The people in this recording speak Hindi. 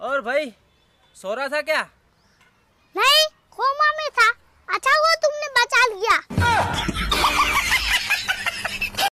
और भाई सो रहा था क्या